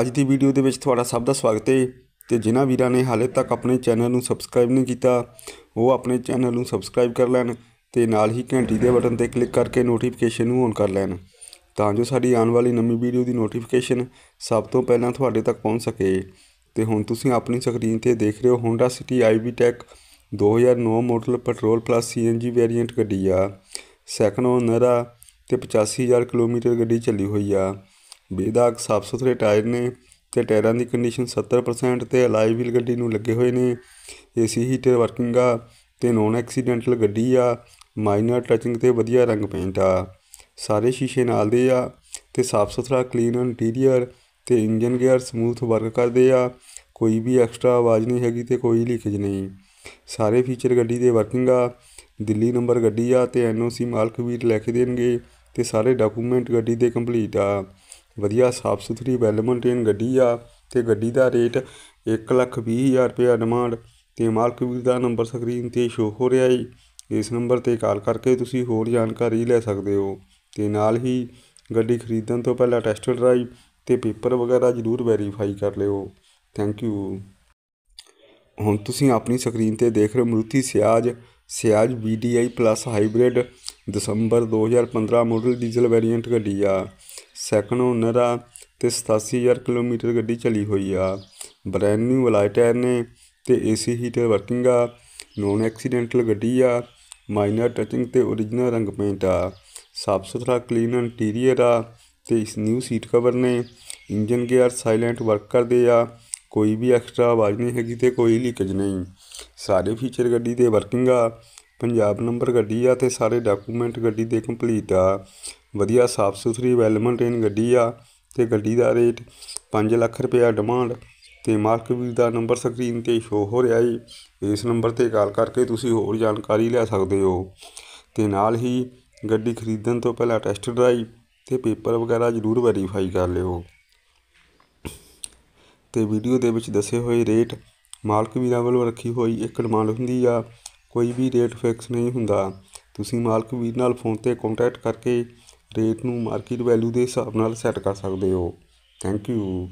ਅੱਜ ਦੀ ਵੀਡੀਓ ਦੇ ਵਿੱਚ ਤੁਹਾਡਾ ਸਭ ਦਾ ਸਵਾਗਤ ਹੈ ਤੇ ਜਿਨ੍ਹਾਂ ਵੀਰਾਂ ਨੇ ਹਾਲੇ ਤੱਕ ਆਪਣੇ ਚੈਨਲ ਨੂੰ ਸਬਸਕ੍ਰਾਈਬ ਨਹੀਂ ਕੀਤਾ ਉਹ ਆਪਣੇ ਚੈਨਲ ਨੂੰ ਸਬਸਕ੍ਰਾਈਬ ਕਰ ਲੈਣ ਤੇ ਨਾਲ ਹੀ ਘੰਟੀ ਦੇ ਬਟਨ ਤੇ ਕਲਿੱਕ ਕਰਕੇ ਨੋਟੀਫਿਕੇਸ਼ਨ ਨੂੰ ਔਨ ਕਰ ਲੈਣ ਤਾਂ ਜੋ ਸਾਡੀ ਆਉਣ ਵਾਲੀ ਨਵੀਂ ਵੀਡੀਓ ਦੀ ਨੋਟੀਫਿਕੇਸ਼ਨ ਸਭ ਤੋਂ ਪਹਿਲਾਂ ਤੁਹਾਡੇ ਤੱਕ ਪਹੁੰਚ ਸਕੇ ਤੇ ਹੁਣ ਤੁਸੀਂ ਆਪਣੀ ਸਕਰੀਨ ਤੇ ਦੇਖ ਰਹੇ ਹੋ Honda City IB Tech 2009 model petrol plus CNG variant ਗੱਡੀ ਆ ਸੈਕੰਡ ਓਨਰ ਆ ਤੇ 85000 ਕਿਲੋਮੀਟਰ ਗੱਡੀ ਚੱਲੀ ਹੋਈ ਆ ਬੇਦਾਗ ਸਾਫ ਸੁਥਰੇ ਟਾਇਰ ਨੇ ਤੇ ਟਾਇਰਾਂ ਦੀ ਕੰਡੀਸ਼ਨ 70% ਤੇ ਅਲਾਈ ਵੀਲ ਗੱਡੀ ਨੂੰ ਲੱਗੇ ਹੋਏ ਨੇ ਏਸੀ ਹੀਟਰ ਵਰਕਿੰਗ ਆ ਤੇ ਨੋਨ ਐਕਸੀਡੈਂਟਲ ਗੱਡੀ ਆ ਮਾਈਨਰ ਟਚਿੰਗ ਤੇ ਵਧੀਆ ਰੰਗ ਪੇਂਟ ਆ ਸਾਰੇ ਸ਼ੀਸ਼ੇ ਨਾਲ ਦੇ ਆ ਤੇ ਸਾਫ ਸੁਥਰਾ ਕਲੀਨ ਇੰਟੀਰੀਅਰ ਤੇ ਇੰਜਨ ਗੇਅਰ ਸਮੂਥ ਵਰਕ ਕਰਦੇ ਆ ਕੋਈ ਵੀ ਐਕਸਟਰਾ ਆਵਾਜ਼ ਨਹੀਂ ਹੈਗੀ ਤੇ ਕੋਈ ਲੀਕੇਜ ਨਹੀਂ ਸਾਰੇ ਫੀਚਰ ਗੱਡੀ ਦੇ ਵਰਕਿੰਗ ਆ ਦਿੱਲੀ ਨੰਬਰ ਗੱਡੀ ਆ ਤੇ ਐਨਓਸੀ ਮਾਲਕ ਵੀਰ ਲੈ ਕੇ ਦੇਣਗੇ ਤੇ ਸਾਰੇ ਡਾਕੂਮੈਂਟ ਗੱਡੀ ਦੇ ਕੰਪਲੀਟ ਆ ਵਧੀਆ ਸਾਫ ਸੁਥਰੀ ਵੈਲ ਮੇਨਟੇਨ ਗੱਡੀ ਆ ਤੇ ਗੱਡੀ ਦਾ ਰੇਟ 120000 ਲੱਖ ਵੀਹ ਹਜ਼ਾਰ ਡਿਮਾਂਡ ਤੇ ਮਾਲਕ ਵੀਰ ਦਾ ਨੰਬਰ ਸਕਰੀਨ ਤੇ ਸ਼ੋ ਹੋ ਰਿਹਾ ਹੈ ਇਸ ਨੰਬਰ ਤੇ ਕਾਲ ਕਰਕੇ ਤੁਸੀਂ ਹੋਰ ਜਾਣਕਾਰੀ ਲੈ ਸਕਦੇ ਹੋ ਤੇ ਨਾਲ ਹੀ ਗੱਡੀ ਖਰੀਦਣ ਤੋਂ ਪਹਿਲਾਂ ਟੈਸਟ ਡਰਾਈਵ ਤੇ ਪੇਪਰ ਵਗੈਰਾ ਜ਼ਰੂਰ ਵੈਰੀਫਾਈ ਕਰ ਲਿਓ ਥੈਂਕ ਯੂ ਹੁਣ ਤੁਸੀਂ ਆਪਣੀ ਸਕਰੀਨ ਤੇ ਦੇਖ ਰਹੇ Maruti Ciaz Ciaz VDI plus hybrid ਦਸੰਬਰ 2015 ਮਾਡਲ ਡੀਜ਼ਲ ਵੇਰੀਐਂਟ ਗੱਡੀ ਆ ਸੈਕਿੰਡ ਓਨਰ ਆ ਤੇ 87000 ਕਿਲੋਮੀਟਰ ਗੱਡੀ ਚੱਲੀ ਹੋਈ ਆ ਬ੍ਰੈਂਡ ਨਿਊ ਅਲਾਈ ਟਾਇਰ ਨੇ ਤੇ ਏਸੀ ਹੀਟਰ ਵਰਕਿੰਗ ਆ ਨੋਨ ਐਕਸੀਡੈਂਟਲ ਗੱਡੀ ਆ ਮਾਈਨਰ ਟਚਿੰਗ ਤੇ origignal ਰੰਗ ਪੇਂਟ ਆ ਸਾਫ ਸੁਥਰਾ ਕਲੀਨ ਇੰਟੀਰੀਅਰ ਆ ਤੇ ਇਸ ਨਿਊ ਸੀਟ ਕਵਰ ਨੇ ਇੰਜਨ ਗੇਅਰ ਸਾਇਲੈਂਟ ਵਰਕ ਕਰਦੇ ਆ ਕੋਈ ਵੀ ਐਕਸਟਰਾ ਆਵਾਜ਼ ਨਹੀਂ ਹੈਗੀ ਤੇ ਕੋਈ ਲੀਕੇਜ ਨਹੀਂ ਸਾਰੇ ਫੀਚਰ ਗੱਡੀ ਦੇ ਵਰਕਿੰਗ ਆ ਪੰਜਾਬ ਨੰਬਰ ਗੱਡੀ ਆ ਤੇ ਸਾਰੇ ਡਾਕੂਮੈਂਟ ਗੱਡੀ ਦੇ ਕੰਪਲੀਟ ਆ ਵਧੀਆ ਸਾਫ ਸੁਥਰੀ ਵੈਲ ਮੇਨਟੇਨ ਗੱਡੀ ਆ ਤੇ ਗੱਡੀ ਦਾ ਰੇਟ 5 ਲੱਖ ਰੁਪਇਆ ਡਿਮਾਂਡ ਤੇ ਮਾਲਕ ਵੀਰ ਦਾ ਨੰਬਰ ਸਕਰੀਨ ਤੇ ਸ਼ੋ ਹੋ ਰਿਹਾ ਹੈ ਇਸ ਨੰਬਰ ਤੇ ਕਾਲ ਕਰਕੇ ਤੁਸੀਂ ਹੋਰ ਜਾਣਕਾਰੀ ਲੈ ਸਕਦੇ ਹੋ ਤੇ ਨਾਲ ਹੀ ਗੱਡੀ ਖਰੀਦਣ ਤੋਂ ਪਹਿਲਾਂ ਟੈਸਟ ਡਰਾਈਵ ਤੇ ਪੇਪਰ ਵਗੈਰਾ ਜ਼ਰੂਰ ਵੈਰੀਫਾਈ ਕਰ ਲਿਓ ਤੇ ਵੀਡੀਓ ਦੇ ਵਿੱਚ ਦੱਸੇ ਹੋਏ ਰੇਟ ਮਾਲਕ ਵੀਰਾਂ ਵੱਲੋਂ ਰੱਖੀ ਹੋਈ ਇੱਕ ਡਿਮਾਂਡ ਹੁੰਦੀ ਆ ਕੋਈ ਵੀ ਰੇਟ ਫਿਕਸ ਨਹੀਂ ਹੁੰਦਾ ਤੁਸੀਂ ਮਾਲਕ ਵੀਰ ਨਾਲ ਫੋਨ ਤੇ ਕੰਟੈਕਟ ਕਰਕੇ ਰੇਟ ਨੂੰ ਮਾਰਕੀਟ ਵੈਲਿਊ ਦੇ ਹਿਸਾਬ ਨਾਲ ਸੈੱਟ ਕਰ ਸਕਦੇ ਹੋ ਥੈਂਕ ਯੂ